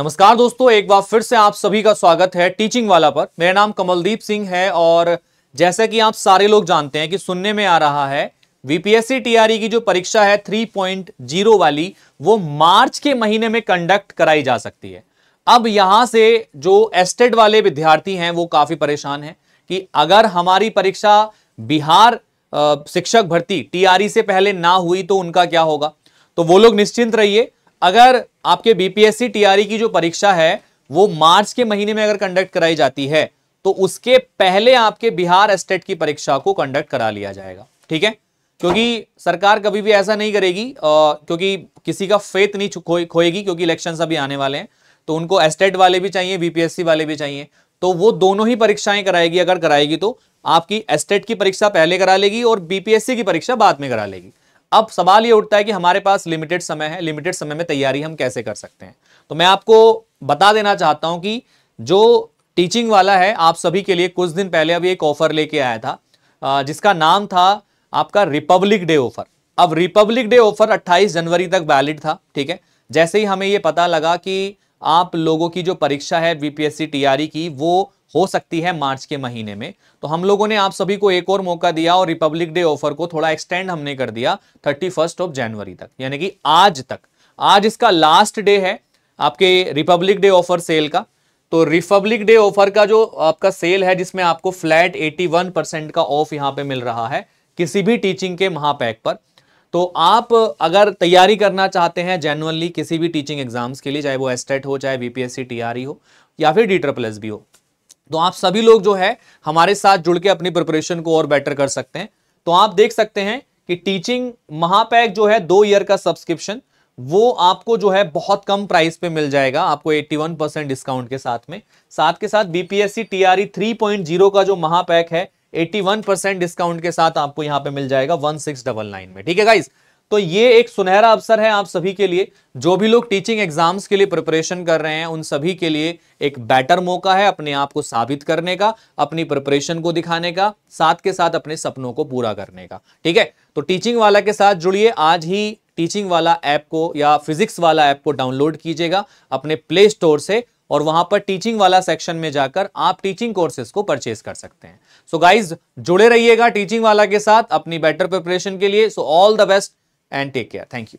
नमस्कार दोस्तों एक बार फिर से आप सभी का स्वागत है टीचिंग वाला पर मेरा नाम कमलदीप सिंह है और जैसे कि आप सारे लोग जानते हैं कि सुनने में आ रहा है वीपीएससी टीआरई e की जो परीक्षा है 3.0 वाली वो मार्च के महीने में कंडक्ट कराई जा सकती है अब यहां से जो एस्टेट e वाले विद्यार्थी हैं वो काफी परेशान है कि अगर हमारी परीक्षा बिहार शिक्षक भर्ती टीआरई e से पहले ना हुई तो उनका क्या होगा तो वो लोग निश्चिंत रहिए अगर आपके बीपीएससी टीआरई e की जो परीक्षा है वो मार्च के महीने में अगर कंडक्ट कराई जाती है तो उसके पहले आपके बिहार स्टेट e की परीक्षा को कंडक्ट करा लिया जाएगा ठीक है क्योंकि सरकार कभी भी ऐसा नहीं करेगी आ, क्योंकि किसी का फेत नहीं खो, खोएगी क्योंकि इलेक्शन अभी आने वाले हैं तो उनको एस्टेट e वाले भी चाहिए बीपीएससी वाले भी चाहिए तो वो दोनों ही परीक्षाएं कराएगी अगर कराएगी तो आपकी एस्टेट की परीक्षा पहले करा लेगी और बीपीएससी की परीक्षा बाद में करा लेगी अब सवाल ये उठता है कि हमारे पास लिमिटेड समय है लिमिटेड समय में तैयारी हम कैसे कर सकते हैं तो मैं आपको बता देना चाहता हूं कि जो टीचिंग वाला है आप सभी के लिए कुछ दिन पहले अभी एक ऑफर लेके आया था जिसका नाम था आपका रिपब्लिक डे ऑफर अब रिपब्लिक डे ऑफर 28 जनवरी तक वैलिड था ठीक है जैसे ही हमें ये पता लगा कि आप लोगों की जो परीक्षा है बीपीएससी टीआरई e की वो हो सकती है मार्च के महीने में तो हम लोगों ने आप सभी को एक और मौका दिया और रिपब्लिक डे ऑफर को थोड़ा एक्सटेंड हमने कर दिया थर्टी फर्स्ट ऑफ जनवरी तक यानी कि आज तक आज इसका लास्ट डे है आपके रिपब्लिक डे ऑफर सेल का तो रिपब्लिक डे ऑफर का जो आपका सेल है जिसमें आपको फ्लैट 81 परसेंट का ऑफ यहाँ पे मिल रहा है किसी भी टीचिंग के महापैक पर तो आप अगर तैयारी करना चाहते हैं जेनुअनली किसी भी टीचिंग एग्जाम्स के लिए चाहे वो एस्टेट हो चाहे बीपीएससी टीआरई e हो या फिर डी ट्रप्लस भी हो तो आप सभी लोग जो है हमारे साथ जुड़ के अपनी प्रिपरेशन को और बेटर कर सकते हैं तो आप देख सकते हैं कि टीचिंग महापैक जो है दो ईयर का सब्सक्रिप्शन वो आपको जो है बहुत कम प्राइस पे मिल जाएगा आपको 81 परसेंट डिस्काउंट के साथ में साथ के साथ बीपीएससी टीआरई 3.0 का जो महापैक है 81 परसेंट डिस्काउंट के साथ आपको यहां पे मिल जाएगा वन सिक्स डबल नाइन में ठीक है गाइस तो ये एक सुनहरा अवसर है आप सभी के लिए जो भी लोग टीचिंग एग्जाम्स के लिए प्रिपरेशन कर रहे हैं उन सभी के लिए एक बेटर मौका है अपने आप को साबित करने का अपनी प्रिपरेशन को दिखाने का साथ के साथ अपने सपनों को पूरा करने का ठीक है तो टीचिंग वाला के साथ जुड़िए आज ही टीचिंग वाला ऐप को या फिजिक्स वाला ऐप को डाउनलोड कीजिएगा अपने प्ले स्टोर से और वहां पर टीचिंग वाला सेक्शन में जाकर आप टीचिंग कोर्सेज को परचेज कर सकते हैं सो so गाइज जुड़े रहिएगा टीचिंग वाला के साथ अपनी बेटर प्रिपरेशन के लिए so all the best and take care. Thank you.